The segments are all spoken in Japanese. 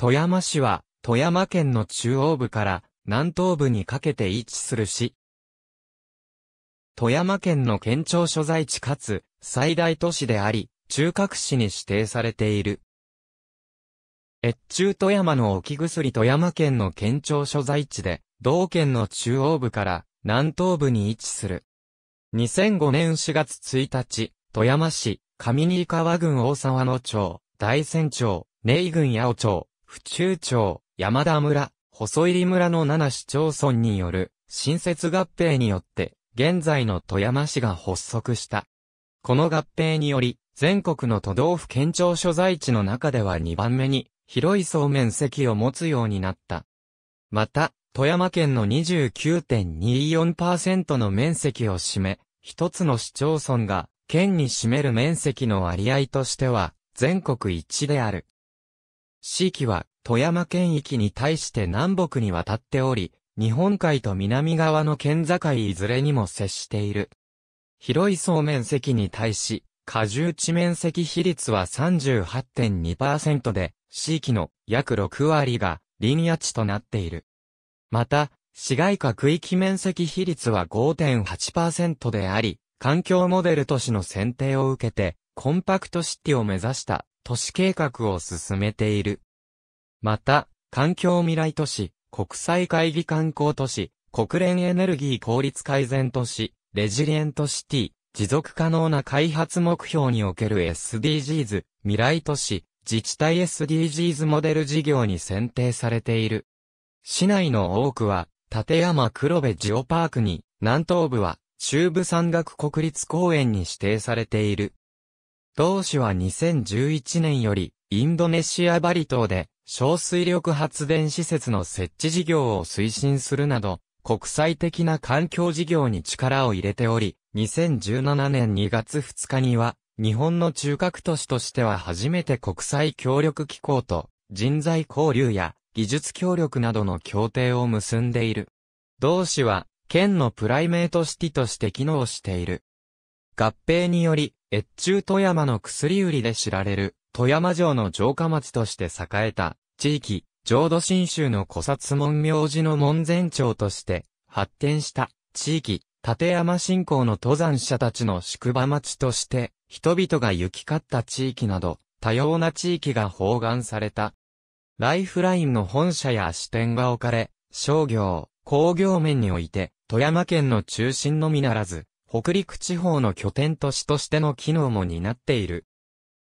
富山市は、富山県の中央部から南東部にかけて位置する市。富山県の県庁所在地かつ最大都市であり、中核市に指定されている。越中富山の沖薬富山県の県庁所在地で、同県の中央部から南東部に位置する。2005年4月1日、富山市、上新川郡大沢野町、大山町、根井郡八尾町、府中町、山田村、細入村の7市町村による、新設合併によって、現在の富山市が発足した。この合併により、全国の都道府県庁所在地の中では2番目に、広い総面積を持つようになった。また、富山県の29.24%の面積を占め、一つの市町村が、県に占める面積の割合としては、全国一である。地域は富山県域に対して南北に渡っており、日本海と南側の県境いずれにも接している。広い総面積に対し、過重地面積比率は38.2%で、地域の約6割が林野地となっている。また、市街化区域面積比率は5.8%であり、環境モデル都市の選定を受けて、コンパクトシティを目指した都市計画を進めている。また、環境未来都市、国際会議観光都市、国連エネルギー効率改善都市、レジリエントシティ、持続可能な開発目標における SDGs、未来都市、自治体 SDGs モデル事業に選定されている。市内の多くは、立山黒部ジオパークに、南東部は、中部山岳国立公園に指定されている。同市は2011年より、インドネシアバリ島で、小水力発電施設の設置事業を推進するなど、国際的な環境事業に力を入れており、2017年2月2日には、日本の中核都市としては初めて国際協力機構と、人材交流や技術協力などの協定を結んでいる。同市は、県のプライメートシティとして機能している。合併により、越中富山の薬売りで知られる、富山城の城下町として栄えた、地域、浄土真宗の古刹門明寺の門前町として、発展した、地域、立山信仰の登山者たちの宿場町として、人々が行き交った地域など、多様な地域が包含された。ライフラインの本社や支店が置かれ、商業、工業面において、富山県の中心のみならず、北陸地方の拠点都市としての機能も担っている。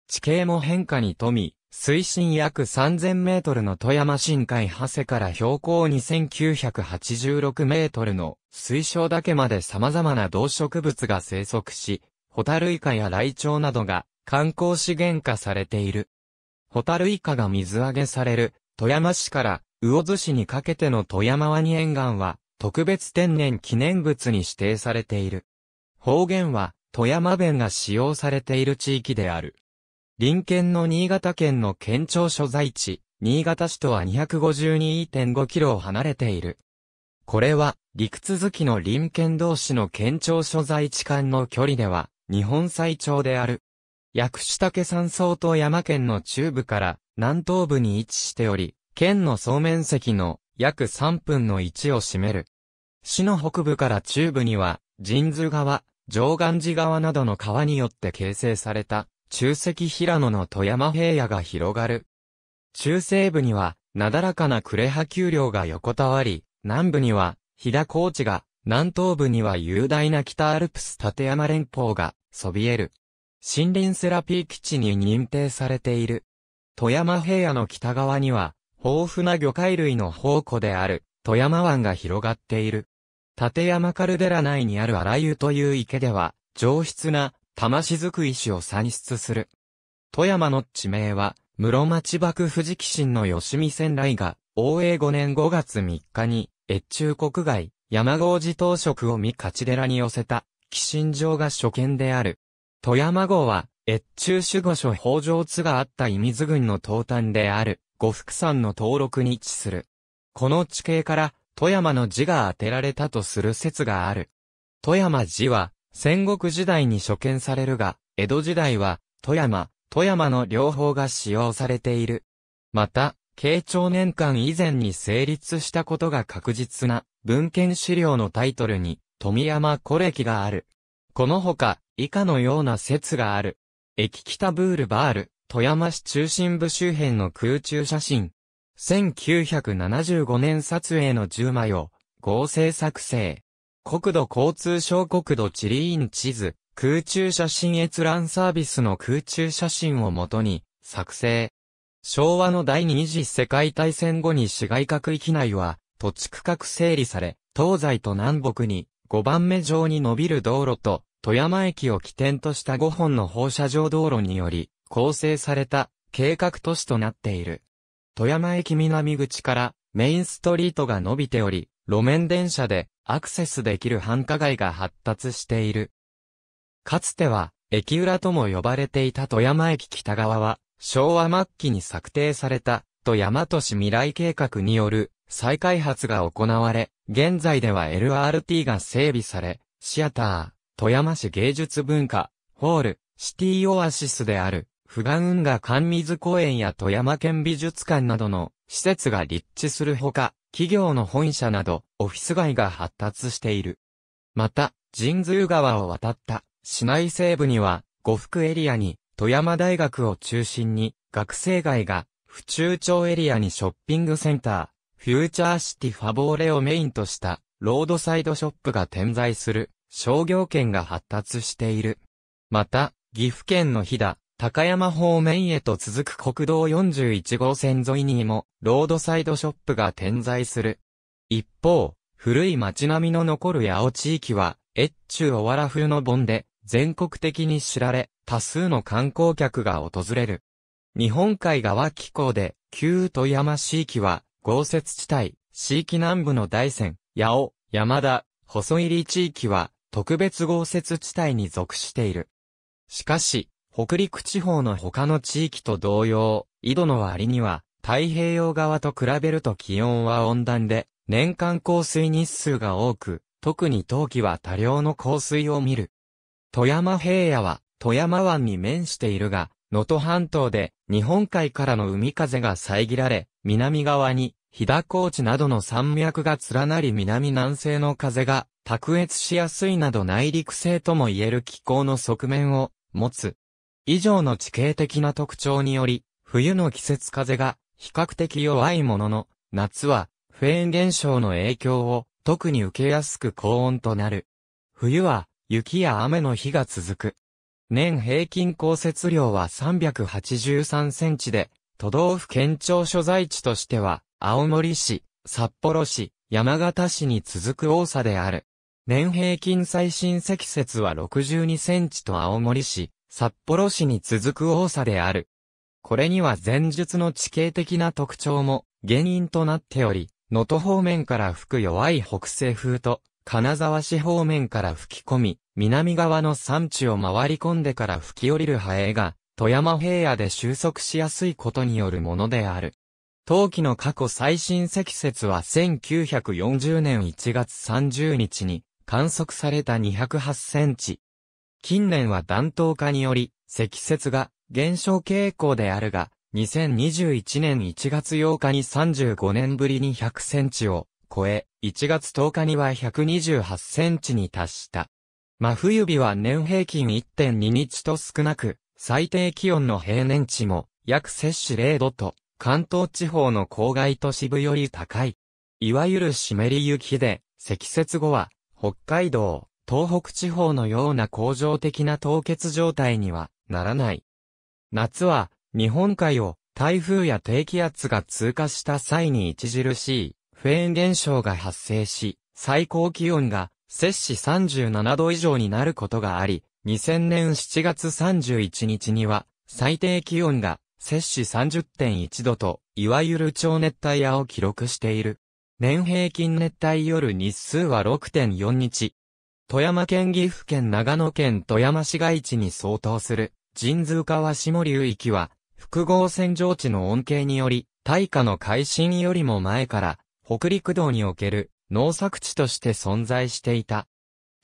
地形も変化に富み、水深約3000メートルの富山深海長谷から標高2986メートルの水晶岳まで様々な動植物が生息し、ホタルイカやライチョウなどが観光資源化されている。ホタルイカが水揚げされる富山市から魚津市にかけての富山湾沿岸は特別天然記念物に指定されている。方言は、富山弁が使用されている地域である。隣県の新潟県の県庁所在地、新潟市とは252.5キロ離れている。これは、陸続きの隣県同士の県庁所在地間の距離では、日本最長である。薬師竹山荘と山県の中部から南東部に位置しており、県の総面積の約3分の1を占める。市の北部から中部には、神津川、上岸寺川などの川によって形成された、中石平野の富山平野が広がる。中西部には、なだらかな呉羽丘陵が横たわり、南部には、飛騨高地が、南東部には雄大な北アルプス立山連峰が、そびえる。森林セラピー基地に認定されている。富山平野の北側には、豊富な魚介類の宝庫である、富山湾が広がっている。立山カルデラ内にある荒湯という池では、上質な、玉雫石を産出する。富山の地名は、室町幕府直臣の吉見仙来が、応永5年5月3日に、越中国外、山郷寺当職を三勝寺に寄せた、寄進城が初見である。富山郷は、越中守護所北条津があった伊水郡の東端である、五福山の登録に位置する。この地形から、富山の字が当てられたとする説がある。富山字は、戦国時代に初見されるが、江戸時代は、富山、富山の両方が使用されている。また、慶長年間以前に成立したことが確実な文献資料のタイトルに富山古暦がある。このほか以下のような説がある。駅北ブールバール、富山市中心部周辺の空中写真、1975年撮影の10枚を合成作成。国土交通省国土地理院地図、空中写真閲覧サービスの空中写真をもとに作成。昭和の第二次世界大戦後に市街各域内は土地区画整理され、東西と南北に5番目上に伸びる道路と富山駅を起点とした5本の放射状道路により構成された計画都市となっている。富山駅南口からメインストリートが伸びており、路面電車でアクセスできる繁華街が発達している。かつては、駅裏とも呼ばれていた富山駅北側は、昭和末期に策定された、富山都市未来計画による再開発が行われ、現在では LRT が整備され、シアター、富山市芸術文化、ホール、シティオアシスである、富賀運河関水公園や富山県美術館などの施設が立地するほか、企業の本社など、オフィス街が発達している。また、神通川を渡った市内西部には、呉服エリアに、富山大学を中心に、学生街が、府中町エリアにショッピングセンター、フューチャーシティファボーレをメインとした、ロードサイドショップが点在する、商業圏が発達している。また、岐阜県の日騨、高山方面へと続く国道41号線沿いにも、ロードサイドショップが点在する。一方、古い街並みの残る八尾地域は、越中おわら風の盆で、全国的に知られ、多数の観光客が訪れる。日本海側気候で、旧富山地域は、豪雪地帯、地域南部の大山、八尾、山田、細入り地域は、特別豪雪地帯に属している。しかし、北陸地方の他の地域と同様、井戸の割には、太平洋側と比べると気温は温暖で、年間降水日数が多く、特に冬季は多量の降水を見る。富山平野は、富山湾に面しているが、能登半島で日本海からの海風が遮られ、南側に飛騨高地などの山脈が連なり南南西の風が卓越しやすいなど内陸性とも言える気候の側面を持つ。以上の地形的な特徴により、冬の季節風が比較的弱いものの、夏はフェーン現象の影響を特に受けやすく高温となる。冬は雪や雨の日が続く。年平均降雪量は383センチで、都道府県庁所在地としては、青森市、札幌市、山形市に続く多さである。年平均最新積雪は62センチと青森市、札幌市に続く多さである。これには前述の地形的な特徴も原因となっており、能登方面から吹く弱い北西風と、金沢市方面から吹き込み、南側の山地を回り込んでから吹き降りる波影が、富山平野で収束しやすいことによるものである。冬季の過去最新積雪は1940年1月30日に観測された208センチ、近年は暖冬化により、積雪が減少傾向であるが、2021年1月8日に35年ぶりに100センチを超え、1月10日には128センチに達した。真冬日は年平均1.2日と少なく、最低気温の平年値も約摂取0度と、関東地方の郊外都市部より高い。いわゆる湿り雪で、積雪後は、北海道、東北地方のような恒常的な凍結状態にはならない。夏は、日本海を台風や低気圧が通過した際に著しいフェーン現象が発生し、最高気温が摂氏37度以上になることがあり、2000年7月31日には最低気温が摂氏30.1度と、いわゆる超熱帯夜を記録している。年平均熱帯夜日数は6.4日、富山県岐阜県長野県富山市街地に相当する、神通川下流域は、複合線上地の恩恵により、大化の改新よりも前から、北陸道における農作地として存在していた。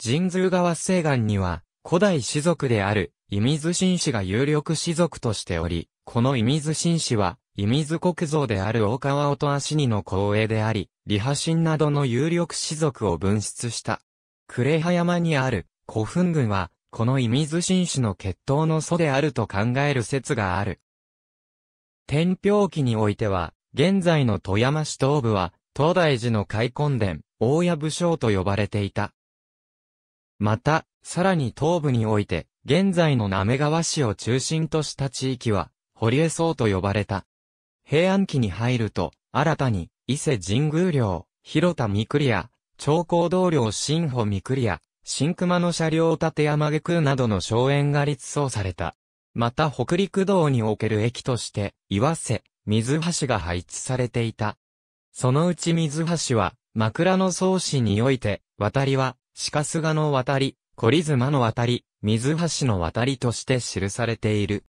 神通川西岸には、古代氏族である、伊水神氏が有力氏族としており、この伊水神氏は、伊水国像である大川音足にの光栄であり、リハ神などの有力氏族を分出した。呉羽山にある古墳群は、この射水新種の血統の祖であると考える説がある。天平期においては、現在の富山市東部は、東大寺の開墾殿、大谷武将と呼ばれていた。また、さらに東部において、現在の滑川市を中心とした地域は、堀江荘と呼ばれた。平安期に入ると、新たに、伊勢神宮陵、広田三栗や、超高道領新穂三栗や、新熊の車両立山下空などの荘園が立想された。また北陸道における駅として、岩瀬、水橋が配置されていた。そのうち水橋は、枕草子において、渡りは、鹿菅の渡り、小妻の渡り、水橋の渡りとして記されている。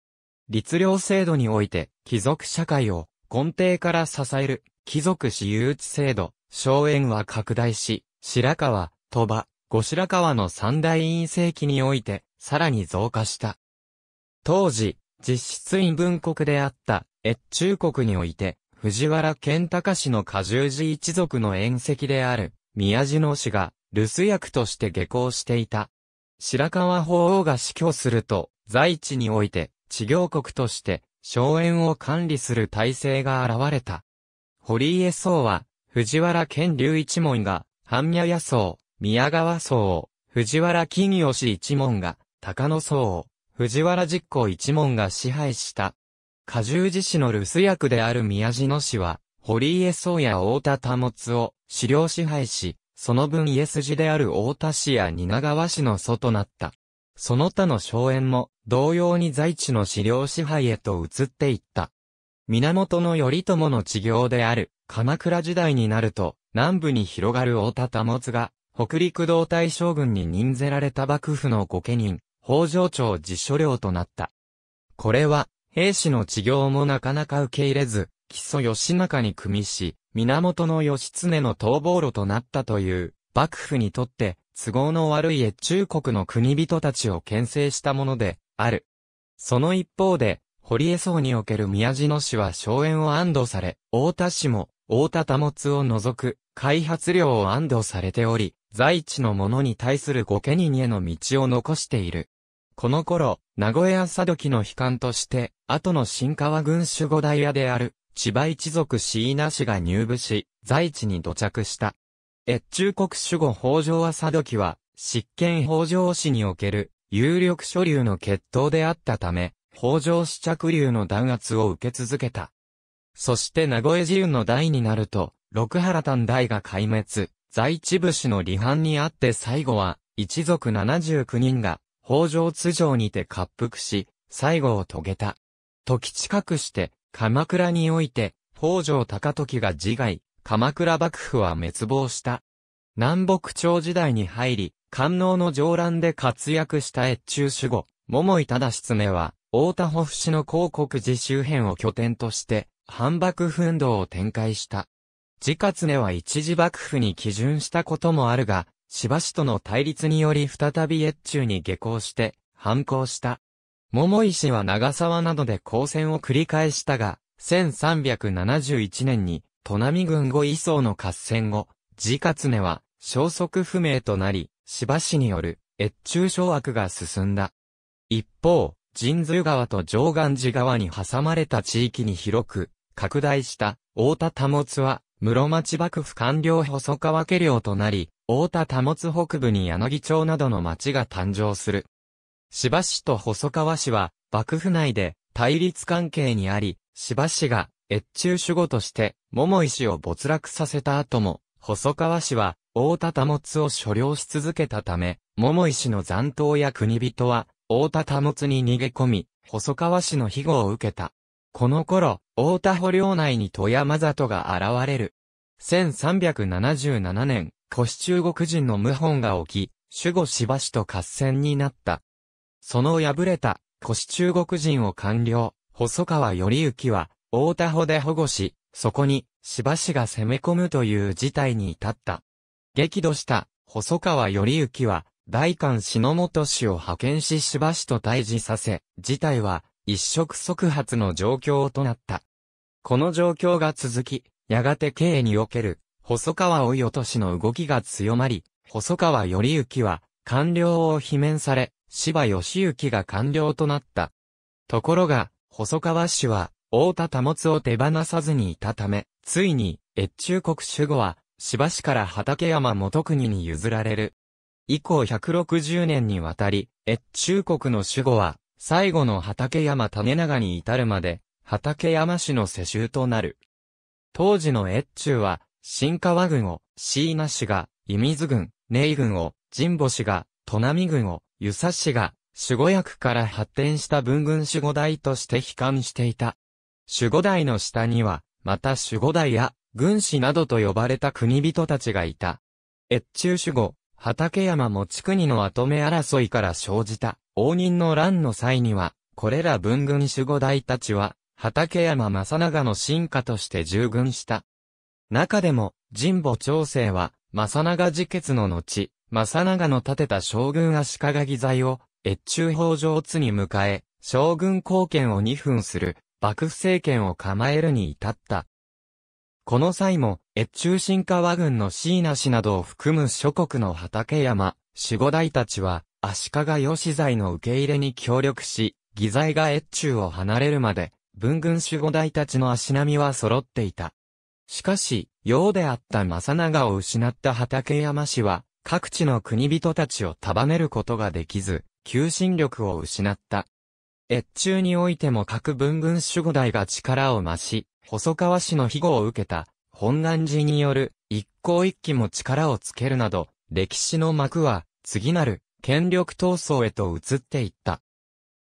律令制度において、貴族社会を根底から支える、貴族私有地制度、荘園は拡大し、白川、鳥羽、五白川の三大院世紀において、さらに増加した。当時、実質院分国であった、越中国において、藤原健隆氏の下重寺一族の縁石である、宮地の氏が、留守役として下校していた。白川法王が死去すると、在地において、治療国として、荘園を管理する体制が現れた。堀江荘は、藤原健龍一門が、半宮野草、宮川を、藤原金義一門が、高野を、藤原実行一門が支配した。加重寺市の留守役である宮地野氏は、堀江荘や大田田保を、資料支配し、その分家筋である大田市や蜷川市の祖となった。その他の荘園も、同様に在地の資料支配へと移っていった。源頼朝の治業である、鎌倉時代になると、南部に広がる大田保が、北陸道大将軍に任ぜられた幕府の御家人、北条町自所領となった。これは、兵士の治療もなかなか受け入れず、基礎義仲に組みし、源義経の逃亡路となったという、幕府にとって、都合の悪い越中国の国人たちを牽制したもので、ある。その一方で、堀江荘における宮地野氏は荘園を安堵され、大田氏も、大田保を除く開発量を安堵されており、在地の者に対する御家人への道を残している。この頃、名古屋佐渡の悲観として、後の新川軍守護大屋である、千葉一族椎名氏が入部し、在地に土着した。越中国守護北条は佐渡は、執権北条氏における、有力所流の決闘であったため、北条市着流の弾圧を受け続けた。そして名古屋自由の代になると、六原丹大が壊滅、在地武士の離反にあって最後は、一族七十九人が、北条津城にて滑覆し、最後を遂げた。時近くして、鎌倉において、北条高時が自害、鎌倉幕府は滅亡した。南北朝時代に入り、官能の上乱で活躍した越中守護、桃井忠常は、大田保市の広告寺周辺を拠点として、反幕府運動を展開した。自勝根は一時幕府に基準したこともあるが、しばしとの対立により再び越中に下校して、反抗した。桃石は長沢などで交戦を繰り返したが、1371年に、都並軍後位相の合戦後、自勝根は消息不明となり、しばしによる越中掌握が進んだ。一方、神通川と上岸寺川に挟まれた地域に広く、拡大した、太田保は、室町幕府官僚細川家領となり、太田保北部に柳町などの町が誕生する。芝市と細川市は、幕府内で対立関係にあり、芝市が越中守護として、桃井を没落させた後も、細川氏は、太田保を所領し続けたため、桃井の残党や国人は、太田保に逃げ込み、細川氏の庇護を受けた。この頃、大田保領内に富山里が現れる。1377年、古市中国人の謀反が起き、守護しばしと合戦になった。その敗れた、古市中国人を官僚、細川頼行は、大田保で保護し、そこに、しばしが攻め込むという事態に至った。激怒した、細川頼行は、大官篠本氏を派遣ししばしと対峙させ、事態は、一触即発の状況となった。この状況が続き、やがて経営における、細川追い落としの動きが強まり、細川頼幸は、官僚を罷免され、芝義行が官僚となった。ところが、細川氏は、大田保を手放さずにいたため、ついに、越中国守護は、芝市から畠山元国に譲られる。以降160年にわたり、越中国の守護は、最後の畠山種長に至るまで、畠山氏の世襲となる。当時の越中は、新川軍を、椎名氏が、伊水軍、寧軍を、神保氏が、砺波軍を、遊佐氏が、守護役から発展した文軍守護代として悲観していた。守護代の下には、また守護代や、軍師などと呼ばれた国人たちがいた。越中守護、畠山も地区にの跡目争いから生じた。応仁の乱の際には、これら文軍守護大たちは、畠山正長の進化として従軍した。中でも、神保長生は、正長自決の後、正長の建てた将軍足利義材を、越中北条津に迎え、将軍貢献を2分する、幕府政権を構えるに至った。この際も、越中進化和軍の椎名氏などを含む諸国の畠山、守護大たちは、足利義材の受け入れに協力し、義材が越中を離れるまで、文軍守護大たちの足並みは揃っていた。しかし、用であった正長を失った畠山氏は、各地の国人たちを束ねることができず、求心力を失った。越中においても各文軍守護大が力を増し、細川氏の庇護を受けた、本願寺による一向一揆も力をつけるなど、歴史の幕は、次なる権力闘争へと移っていった。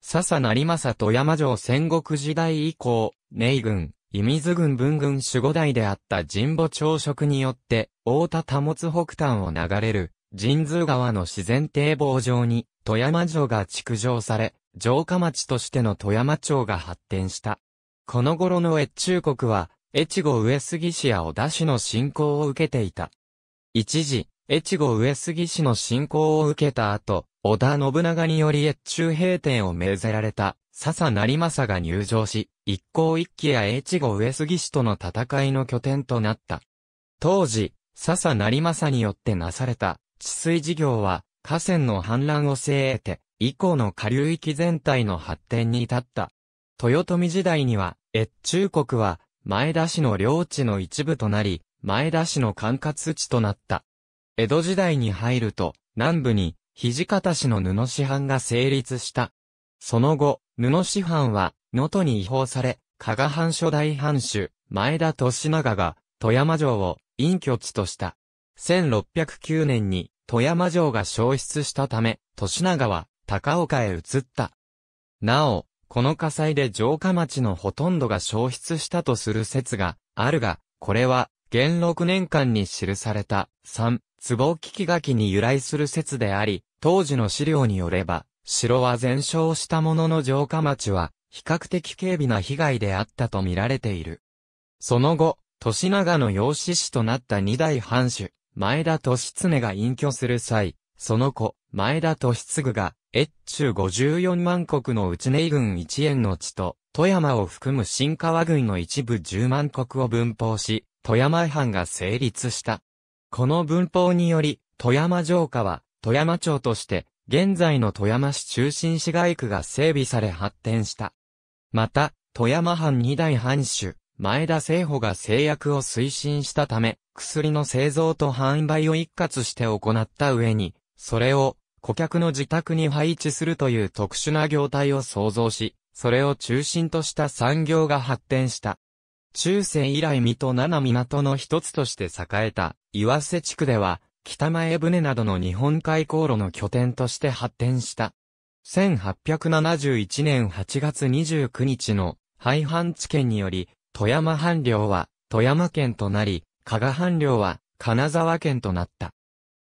笹成政と山城戦国時代以降、寧軍、伊水軍文軍守護代であった神保朝食によって、大田田物北端を流れる、神通川の自然堤防上に、富山城が築城され、城下町としての富山町が発展した。この頃の越中国は、越後上杉氏や小田氏の侵攻を受けていた。一時、越後上杉氏の侵攻を受けた後、織田信長により越中平定を命ぜられた、笹成政が入城し、一向一揆や越後上杉氏との戦いの拠点となった。当時、笹成政によってなされた、治水事業は、河川の氾濫を制えて、以降の下流域全体の発展に至った。豊臣時代には、越中国は、前田市の領地の一部となり、前田市の管轄地となった。江戸時代に入ると、南部に、土方氏の布市藩が成立した。その後、布市藩は、能登に違法され、加賀藩初代藩主、前田利長が、富山城を、隠居地とした。1609年に、富山城が消失したため、利長は、高岡へ移った。なお、この火災で城下町のほとんどが消失したとする説があるが、これは、元禄年間に記された、3、壺置き垣に由来する説であり、当時の資料によれば、城は全焼したものの城下町は、比較的軽微な被害であったと見られている。その後、年長の養子氏となった二代藩主、前田利常が隠居する際、その子、前田利次が、越中54万国の内根軍一円の地と、富山を含む新川軍の一部10万国を分封し、富山藩が成立した。この文法により、富山城下は、富山町として、現在の富山市中心市街区が整備され発展した。また、富山藩二代藩主、前田聖保が製薬を推進したため、薬の製造と販売を一括して行った上に、それを顧客の自宅に配置するという特殊な業態を創造し、それを中心とした産業が発展した。中世以来水戸七港の一つとして栄えた、岩瀬地区では、北前船などの日本海航路の拠点として発展した。1871年8月29日の廃藩置県により、富山藩領は富山県となり、加賀藩領は金沢県となった。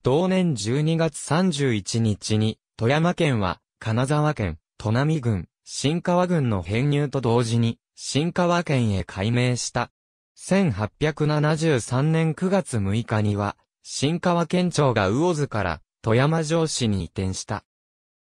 同年12月31日に、富山県は金沢県、砺波郡、新川郡の編入と同時に、新川県へ改名した。1873年9月6日には、新川県庁が魚津から富山城市に移転した。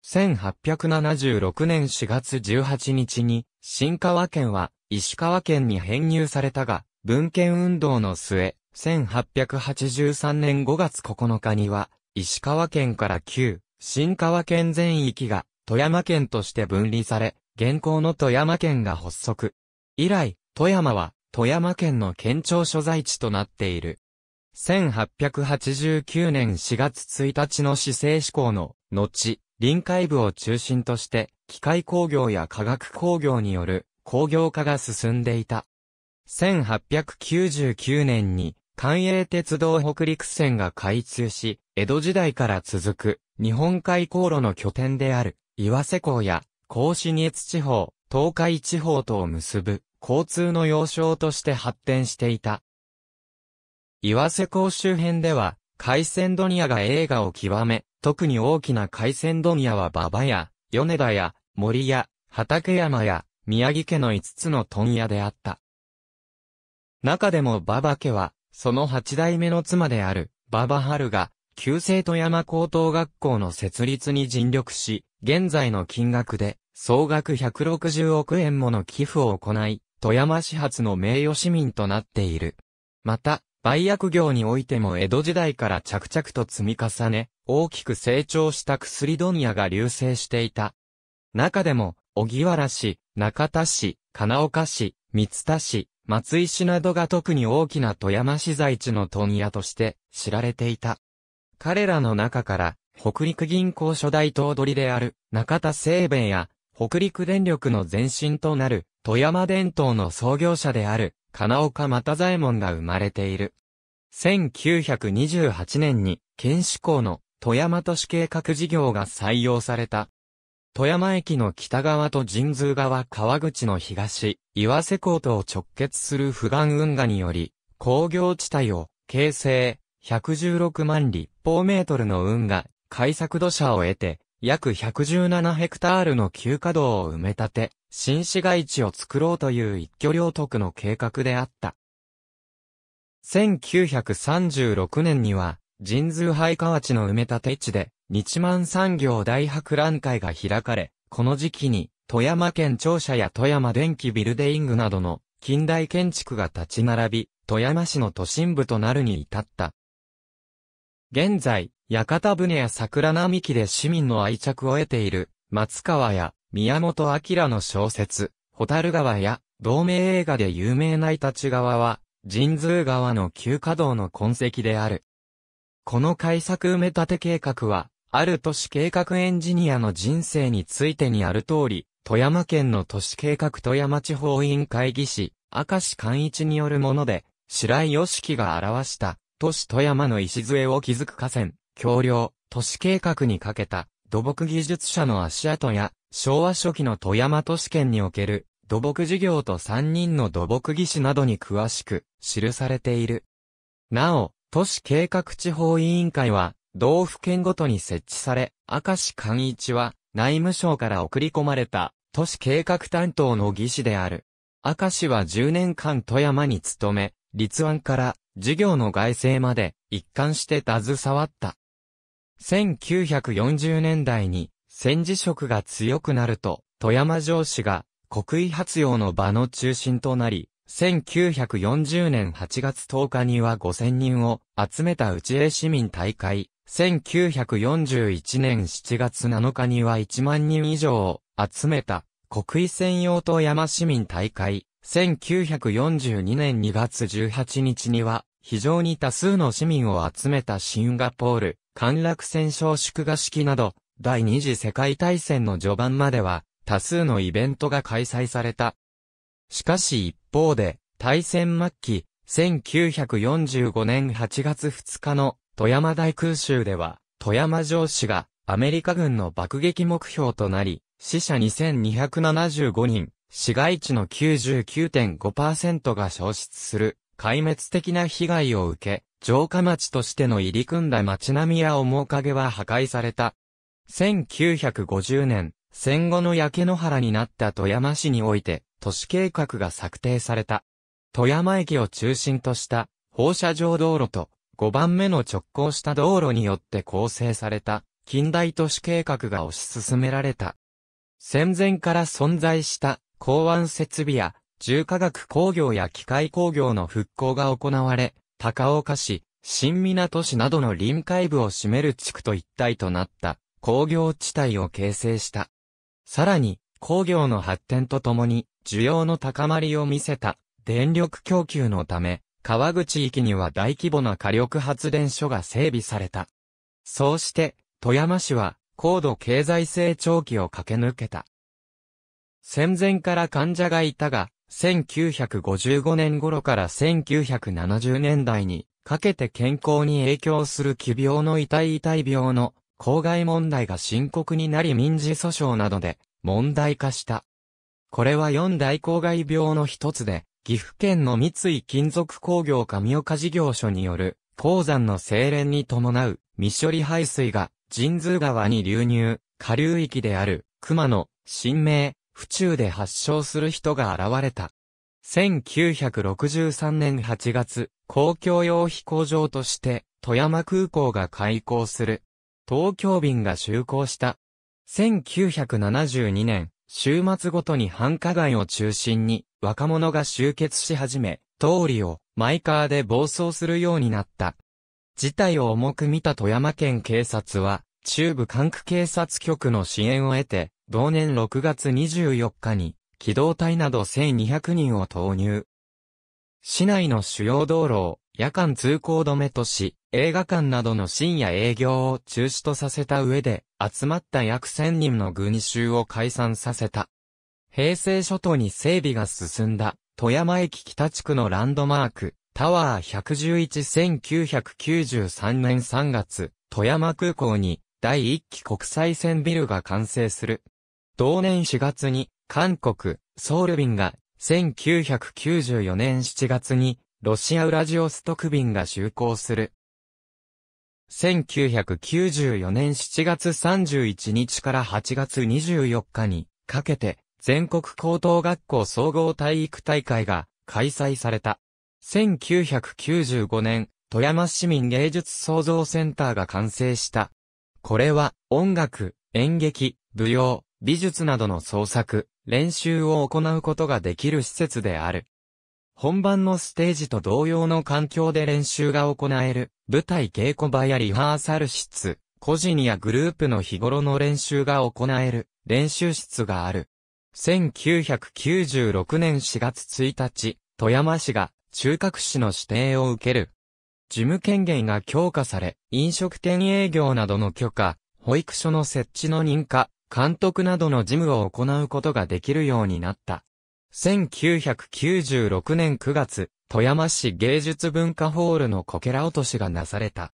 1876年4月18日に、新川県は石川県に編入されたが、文献運動の末、1883年5月9日には、石川県から旧、新川県全域が富山県として分離され、現行の富山県が発足。以来、富山は富山県の県庁所在地となっている。1889年4月1日の市政施行の後、臨海部を中心として機械工業や化学工業による工業化が進んでいた。1899年に関営鉄道北陸線が開通し、江戸時代から続く日本海航路の拠点である岩瀬港や甲信越地方、東海地方とを結ぶ。交通の要衝として発展していた。岩瀬港周辺では、海鮮ドニアが映画を極め、特に大きな海鮮ドニアは馬場や、米田や、森や、畠山や、宮城家の5つの問屋であった。中でも馬場家は、その8代目の妻である、馬場春が、旧生富山高等学校の設立に尽力し、現在の金額で、総額160億円もの寄付を行い、富山市発の名誉市民となっている。また、売薬業においても江戸時代から着々と積み重ね、大きく成長した薬問屋が流星していた。中でも、小木原市、中田市、金岡市、三田市、松井市などが特に大きな富山市在地の問屋として知られていた。彼らの中から、北陸銀行初代頭取である中田清兵衛や、北陸電力の前身となる富山伝統の創業者である、金岡又左衛門が生まれている。1928年に、県志港の富山都市計画事業が採用された。富山駅の北側と神通川川口の東、岩瀬港とを直結する不岸運河により、工業地帯を、形成、116万立方メートルの運河、開削土砂を得て、約117ヘクタールの急稼働を埋め立て、新市街地を作ろうという一挙両得の計画であった。1936年には、神通廃河内の埋め立て地で、日満産業大博覧会が開かれ、この時期に、富山県庁舎や富山電気ビルデイングなどの近代建築が立ち並び、富山市の都心部となるに至った。現在、屋形船や桜並木で市民の愛着を得ている、松川や宮本明の小説、ホタル川や、同名映画で有名なイタチ川は、神通川の旧稼働の痕跡である。この改作埋め立て計画は、ある都市計画エンジニアの人生についてにある通り、富山県の都市計画富山地方委員会議士、明石寛一によるもので、白井義樹が表した、都市富山の礎を築く河川、橋梁、都市計画にかけた、土木技術者の足跡や、昭和初期の富山都市圏における土木事業と三人の土木技師などに詳しく記されている。なお、都市計画地方委員会は、道府県ごとに設置され、明石寛一は、内務省から送り込まれた、都市計画担当の技師である。明石は10年間富山に勤め、立案から、事業の外政まで、一貫して携わった。1940年代に、戦時色が強くなると、富山城市が国威発揚の場の中心となり、1940年8月10日には5000人を集めた内江市民大会、1941年7月7日には1万人以上を集めた国威専用富山市民大会、1942年2月18日には非常に多数の市民を集めたシンガポール、陥落戦勝祝賀式など、第二次世界大戦の序盤までは、多数のイベントが開催された。しかし一方で、大戦末期、1945年8月2日の富山大空襲では、富山城市がアメリカ軍の爆撃目標となり、死者2275人、市街地の99.5%が消失する、壊滅的な被害を受け、城下町としての入り組んだ町並みや面影は破壊された。1950年、戦後の焼け野原になった富山市において、都市計画が策定された。富山駅を中心とした放射状道路と5番目の直行した道路によって構成された近代都市計画が推し進められた。戦前から存在した港湾設備や重化学工業や機械工業の復興が行われ、高岡市、新港市などの臨海部を占める地区と一体となった工業地帯を形成した。さらに、工業の発展とともに、需要の高まりを見せた、電力供給のため、川口域には大規模な火力発電所が整備された。そうして、富山市は、高度経済成長期を駆け抜けた。戦前から患者がいたが、1955年頃から1970年代にかけて健康に影響する奇病の痛い痛い病の公害問題が深刻になり民事訴訟などで問題化した。これは四大公害病の一つで、岐阜県の三井金属工業神岡事業所による鉱山の精錬に伴う未処理排水が神通川に流入、下流域である熊野、新名、府中で発症する人が現れた。1963年8月、公共用飛行場として富山空港が開港する。東京便が就航した。1972年、週末ごとに繁華街を中心に若者が集結し始め、通りをマイカーで暴走するようになった。事態を重く見た富山県警察は、中部管区警察局の支援を得て、同年6月24日に、機動隊など1200人を投入。市内の主要道路を夜間通行止めとし、映画館などの深夜営業を中止とさせた上で、集まった約1000人の群衆を解散させた。平成初頭に整備が進んだ、富山駅北地区のランドマーク、タワー1111993年3月、富山空港に第1期国際線ビルが完成する。同年4月に韓国、ソウル便が、1994年7月にロシアウラジオストク便が就航する。1994年7月31日から8月24日にかけて全国高等学校総合体育大会が開催された。1995年、富山市民芸術創造センターが完成した。これは音楽、演劇、舞踊、美術などの創作、練習を行うことができる施設である。本番のステージと同様の環境で練習が行える、舞台稽古場やリハーサル室、個人やグループの日頃の練習が行える、練習室がある。1996年4月1日、富山市が中核市の指定を受ける。事務権限が強化され、飲食店営業などの許可、保育所の設置の認可、監督などの事務を行うことができるようになった。1996年9月、富山市芸術文化ホールのこけら落としがなされた。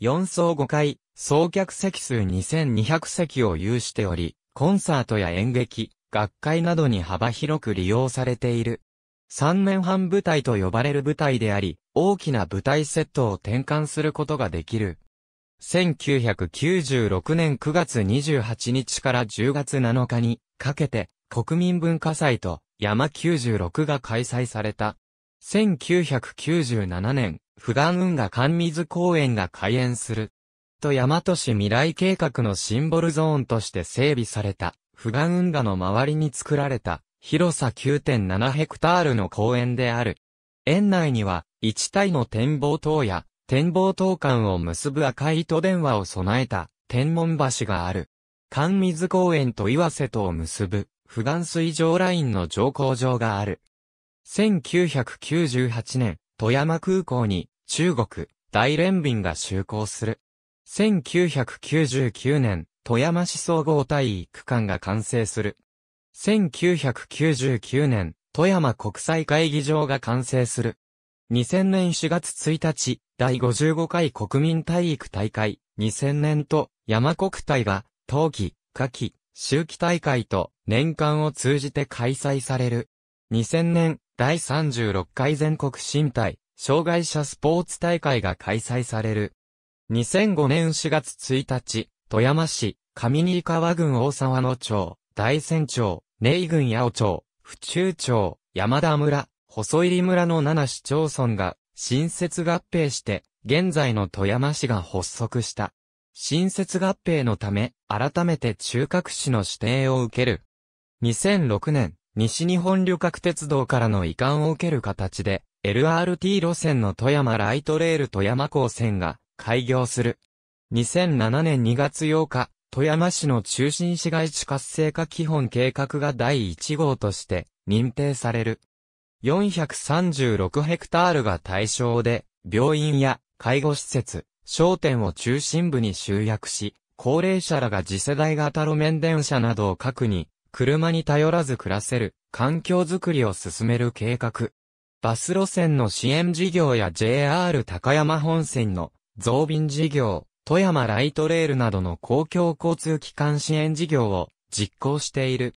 4層5回、総客席数2200席を有しており、コンサートや演劇、学会などに幅広く利用されている。3年半舞台と呼ばれる舞台であり、大きな舞台セットを転換することができる。1996年9月28日から10月7日にかけて、国民文化祭と山96が開催された。1997年、富岩運河寒水公園が開園する。と大和市未来計画のシンボルゾーンとして整備された、富岩運河の周りに作られた、広さ9.7ヘクタールの公園である。園内には、一体の展望塔や、展望塔間を結ぶ赤い糸電話を備えた、天文橋がある。寒水公園と岩瀬とを結ぶ、不岩水上ラインの乗降場がある。1998年、富山空港に中国大連便が就航する。1999年、富山市総合体育館が完成する。1999年、富山国際会議場が完成する。2000年4月1日、第55回国民体育大会、2000年と、山国体が、冬季、夏季、秋季大会と年間を通じて開催される。2000年第36回全国身体障害者スポーツ大会が開催される。2005年4月1日、富山市、上新川郡大沢野町、大山町、根井郡八尾町、府中町、山田村、細入村の7市町村が新設合併して、現在の富山市が発足した。新設合併のため、改めて中核市の指定を受ける。2006年、西日本旅客鉄道からの移管を受ける形で、LRT 路線の富山ライトレール富山港線が開業する。2007年2月8日、富山市の中心市街地活性化基本計画が第1号として認定される。436ヘクタールが対象で、病院や介護施設、商店を中心部に集約し、高齢者らが次世代型路面電車などを核に、車に頼らず暮らせる環境づくりを進める計画。バス路線の支援事業や JR 高山本線の増便事業、富山ライトレールなどの公共交通機関支援事業を実行している。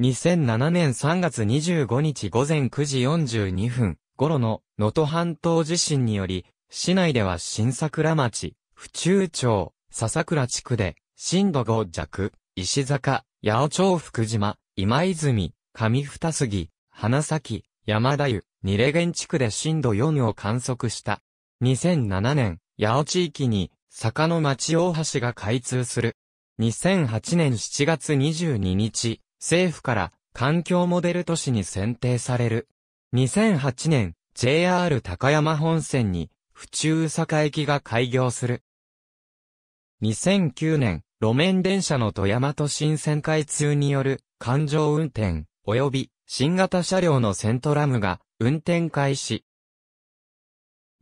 2007年3月25日午前9時42分頃の能登半島地震により市内では新桜町、府中町、笹倉地区で、震度5弱、石坂、八尾町福島、今泉、上二杉、花咲、山田湯、二レゲン地区で震度4を観測した。2007年、八尾地域に、坂の町大橋が開通する。2008年7月22日、政府から環境モデル都市に選定される。2008年、JR 高山本線に府中坂駅が開業する。2009年、路面電車の富山都新線開通による環状運転及び新型車両のセントラムが運転開始。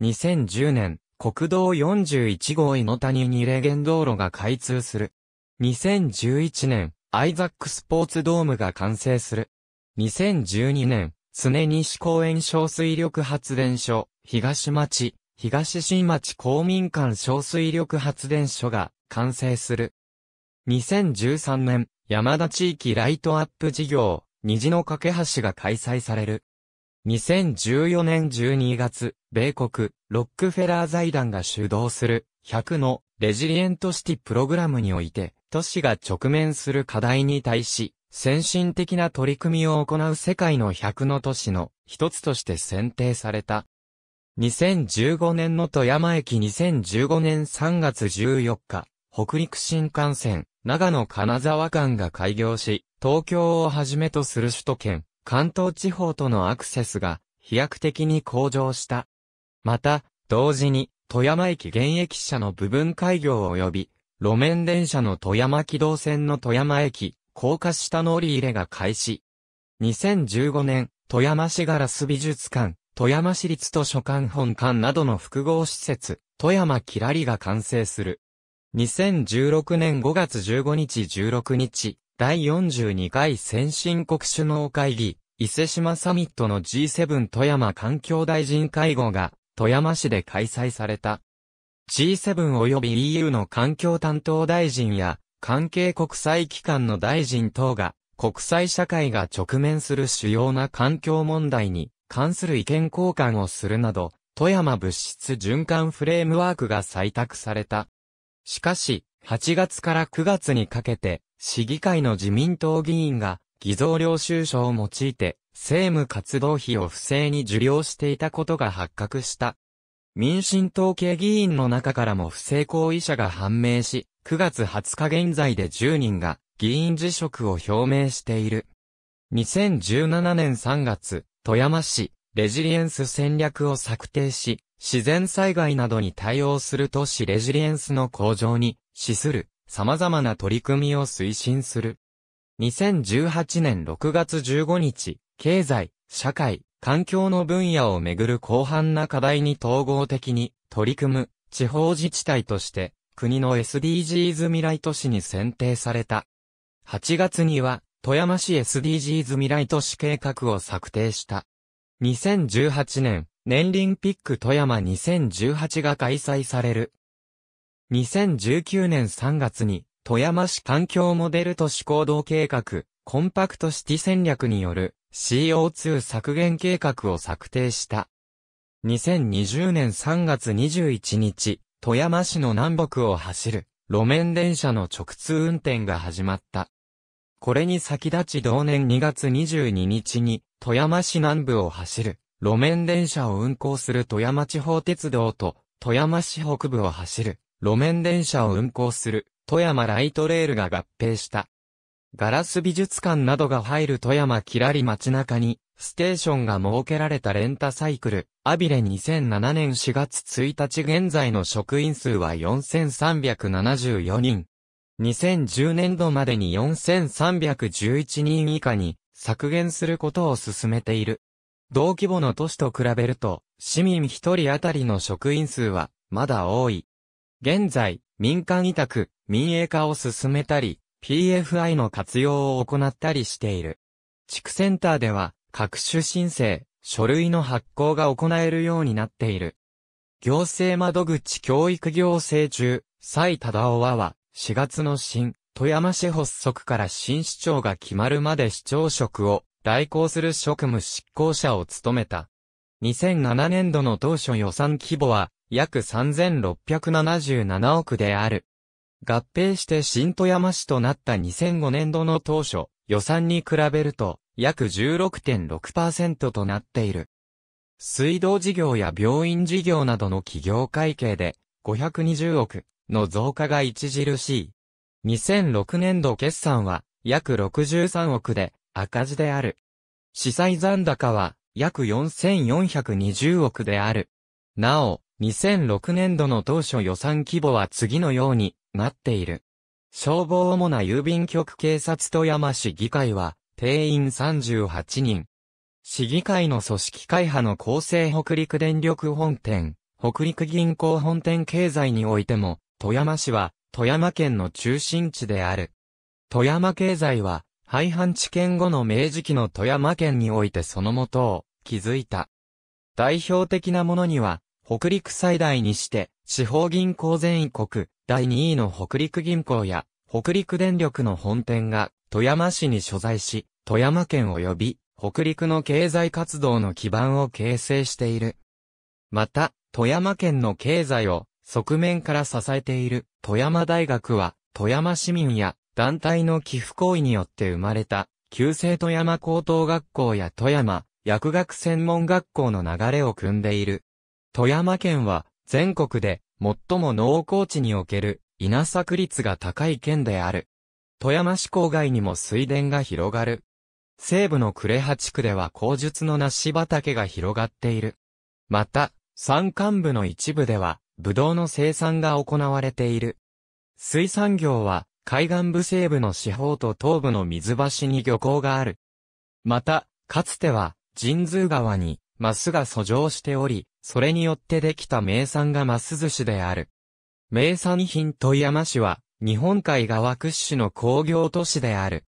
2010年、国道41号井の谷二レ原道路が開通する。2011年、アイザックスポーツドームが完成する。2012年、常西公園小水力発電所、東町、東新町公民館小水力発電所が完成する。2013年、山田地域ライトアップ事業、虹の架け橋が開催される。2014年12月、米国、ロックフェラー財団が主導する、100のレジリエントシティプログラムにおいて、都市が直面する課題に対し、先進的な取り組みを行う世界の100の都市の一つとして選定された。2015年の富山駅2015年3月14日、北陸新幹線、長野金沢間が開業し、東京をはじめとする首都圏、関東地方とのアクセスが飛躍的に向上した。また、同時に、富山駅現役車の部分開業及び、路面電車の富山軌道線の富山駅、高架下乗り入れが開始。2015年、富山市ガラス美術館、富山市立図書館本館などの複合施設、富山きらりが完成する。2016年5月15日16日、第42回先進国首脳会議、伊勢島サミットの G7 富山環境大臣会合が、富山市で開催された。G7 及び EU の環境担当大臣や、関係国際機関の大臣等が、国際社会が直面する主要な環境問題に関する意見交換をするなど、富山物質循環フレームワークが採択された。しかし、8月から9月にかけて、市議会の自民党議員が、偽造領収書を用いて、政務活動費を不正に受領していたことが発覚した。民進党系議員の中からも不正行為者が判明し、9月20日現在で10人が議員辞職を表明している。2017年3月、富山市、レジリエンス戦略を策定し、自然災害などに対応する都市レジリエンスの向上に、資する、様々な取り組みを推進する。2018年6月15日、経済、社会、環境の分野をめぐる広範な課題に統合的に取り組む地方自治体として国の SDGs 未来都市に選定された。8月には富山市 SDGs 未来都市計画を策定した。2018年、年輪ピック富山2018が開催される。2019年3月に、富山市環境モデル都市行動計画、コンパクトシティ戦略による CO2 削減計画を策定した。2020年3月21日、富山市の南北を走る路面電車の直通運転が始まった。これに先立ち同年2月22日に、富山市南部を走る、路面電車を運行する富山地方鉄道と、富山市北部を走る、路面電車を運行する、富山ライトレールが合併した。ガラス美術館などが入る富山きらり街中に、ステーションが設けられたレンタサイクル、アビレ2007年4月1日現在の職員数は4374人。2010年度までに4311人以下に削減することを進めている。同規模の都市と比べると、市民1人当たりの職員数は、まだ多い。現在、民間委託、民営化を進めたり、PFI の活用を行ったりしている。地区センターでは、各種申請、書類の発行が行えるようになっている。行政窓口教育行政中、蔡忠夫は、4月の新、富山市発足から新市長が決まるまで市長職を代行する職務執行者を務めた。2007年度の当初予算規模は約3677億である。合併して新富山市となった2005年度の当初、予算に比べると約16.6%となっている。水道事業や病院事業などの企業会計で520億、の増加が著しい。2006年度決算は約63億で赤字である。資債残高は約4420億である。なお、2006年度の当初予算規模は次のようになっている。消防主な郵便局警察富山市議会は定員38人。市議会の組織会派の厚生北陸電力本店、北陸銀行本店経済においても、富山市は、富山県の中心地である。富山経済は、廃藩置県後の明治期の富山県においてそのもとを築いた。代表的なものには、北陸最大にして、地方銀行全国、第2位の北陸銀行や、北陸電力の本店が、富山市に所在し、富山県及び、北陸の経済活動の基盤を形成している。また、富山県の経済を側面から支えている富山大学は、富山市民や団体の寄付行為によって生まれた、旧制富山高等学校や富山、薬学専門学校の流れを組んでいる。富山県は、全国で、最も農耕地における、稲作率が高い県である。富山市郊外にも水田が広がる。西部の呉羽地区では口述の梨畑が広がっている。また、山間部の一部では、ブドウの生産が行われている。水産業は、海岸部西部の四方と東部の水橋に漁港がある。また、かつては、神通川に、マスが遡上しており、それによってできた名産がマス寿司である。名産品富山市は、日本海側屈指の工業都市である。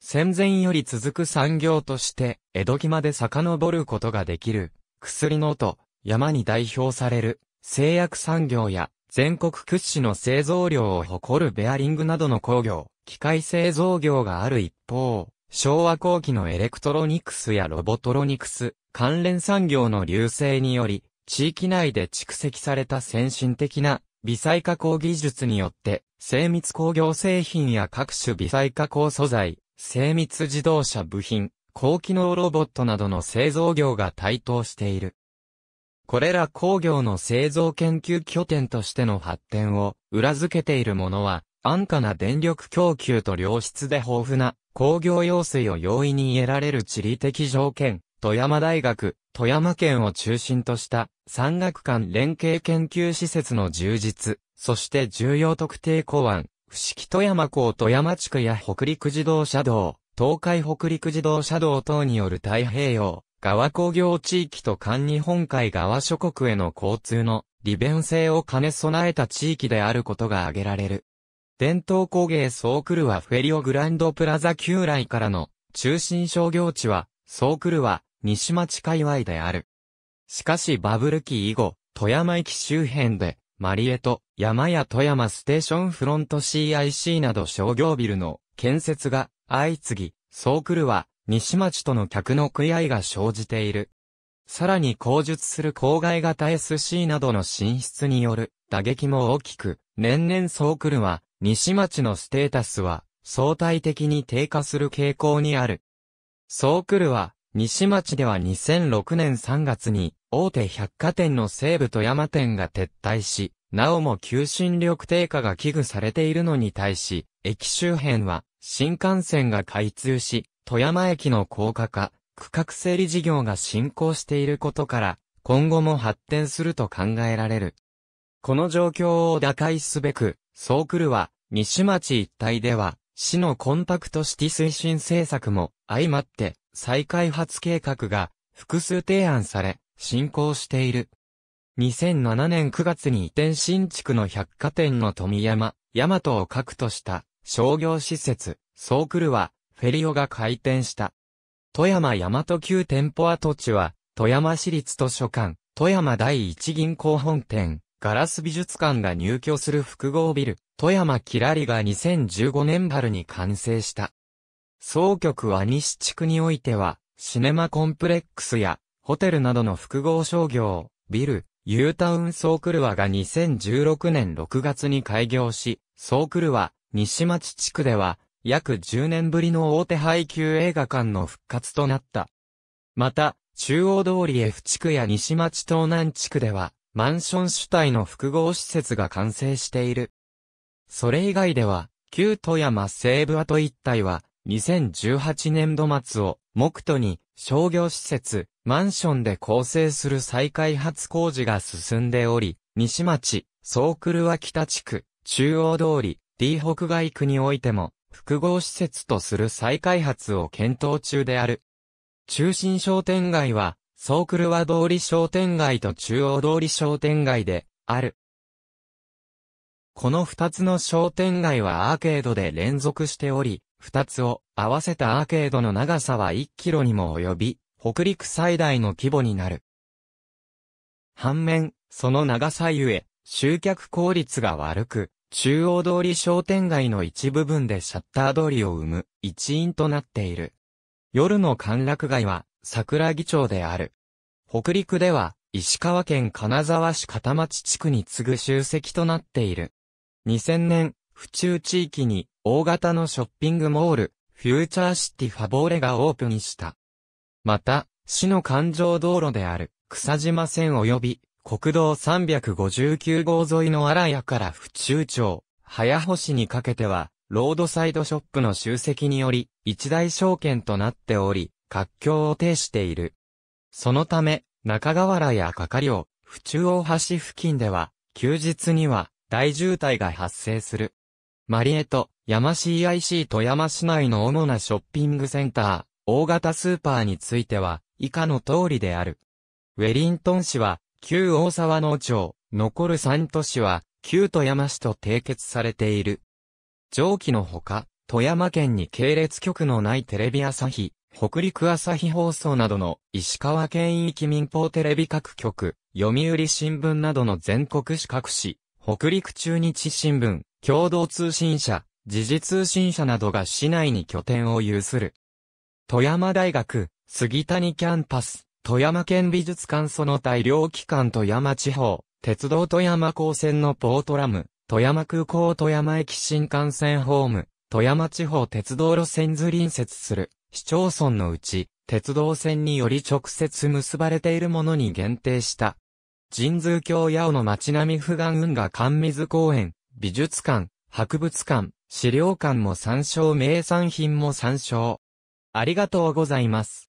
戦前より続く産業として、江戸期まで遡ることができる、薬の音、山に代表される、製薬産業や全国屈指の製造量を誇るベアリングなどの工業、機械製造業がある一方、昭和後期のエレクトロニクスやロボトロニクス、関連産業の流星により、地域内で蓄積された先進的な微細加工技術によって、精密工業製品や各種微細加工素材、精密自動車部品、高機能ロボットなどの製造業が台頭している。これら工業の製造研究拠点としての発展を裏付けているものは、安価な電力供給と良質で豊富な工業用水を容易に得られる地理的条件、富山大学、富山県を中心とした山岳間連携研究施設の充実、そして重要特定港湾、伏木富山港富山地区や北陸自動車道、東海北陸自動車道等による太平洋、側工業地域と環日本海側諸国への交通の利便性を兼ね備えた地域であることが挙げられる。伝統工芸ソークルはフェリオグランドプラザ旧来からの中心商業地は、ソークルは西町界隈である。しかしバブル期以後、富山駅周辺で、マリエと山や富山ステーションフロント CIC など商業ビルの建設が相次ぎ、ソークルは西町との客の食い合いが生じている。さらに工述する郊外型 SC などの進出による打撃も大きく、年々そう来るは、西町のステータスは相対的に低下する傾向にある。そう来るは、西町では2006年3月に、大手百貨店の西部富山店が撤退し、なおも求心力低下が危惧されているのに対し、駅周辺は、新幹線が開通し、富山駅の高架化、区画整理事業が進行していることから、今後も発展すると考えられる。この状況を打開すべく、ソークルは、西町一帯では、市のコンパクトシティ推進政策も相まって、再開発計画が複数提案され、進行している。2007年9月に移転新築の百貨店の富山、大和を核とした商業施設、ソークルは、フェリオが開店した。富山大和旧店舗跡地は、富山市立図書館、富山第一銀行本店、ガラス美術館が入居する複合ビル、富山キラリが2015年春に完成した。総局は西地区においては、シネマコンプレックスや、ホテルなどの複合商業、ビル、U タウンソークルワが2016年6月に開業し、ソークルワ、西町地区では、約10年ぶりの大手配給映画館の復活となった。また、中央通り F 地区や西町東南地区では、マンション主体の複合施設が完成している。それ以外では、旧富山西部跡一帯は、2018年度末を、目途に、商業施設、マンションで構成する再開発工事が進んでおり、西町、総クルは北地区、中央通り、D 北外区においても、複合施設とする再開発を検討中である。中心商店街は、ソークルワ通り商店街と中央通り商店街で、ある。この二つの商店街はアーケードで連続しており、二つを合わせたアーケードの長さは1キロにも及び、北陸最大の規模になる。反面、その長さゆえ、集客効率が悪く、中央通り商店街の一部分でシャッター通りを生む一因となっている。夜の歓楽街は桜木町である。北陸では石川県金沢市片町地区に次ぐ集積となっている。2000年、府中地域に大型のショッピングモール、フューチャーシティファボーレがオープンした。また、市の環状道路である草島線及び国道359号沿いの荒谷から府中町、早星にかけては、ロードサイドショップの集積により、一大証券となっており、活況を呈している。そのため、中河原や係を府中大橋付近では、休日には大渋滞が発生する。マリエと、山 CIC 富山市内の主なショッピングセンター、大型スーパーについては、以下の通りである。ウェリントン市は、旧大沢農町、残る三都市は、旧富山市と締結されている。上記のほか、富山県に系列局のないテレビ朝日、北陸朝日放送などの石川県域民放テレビ各局、読売新聞などの全国市各市、北陸中日新聞、共同通信社、時事通信社などが市内に拠点を有する。富山大学、杉谷キャンパス、富山県美術館その大量機関富山地方、鉄道富山高専のポートラム、富山空港富山駅新幹線ホーム、富山地方鉄道路線図隣接する市町村のうち、鉄道線により直接結ばれているものに限定した。神通橋八尾の町並み不願運河関水公園、美術館、博物館、資料館も参照名産品も参照。ありがとうございます。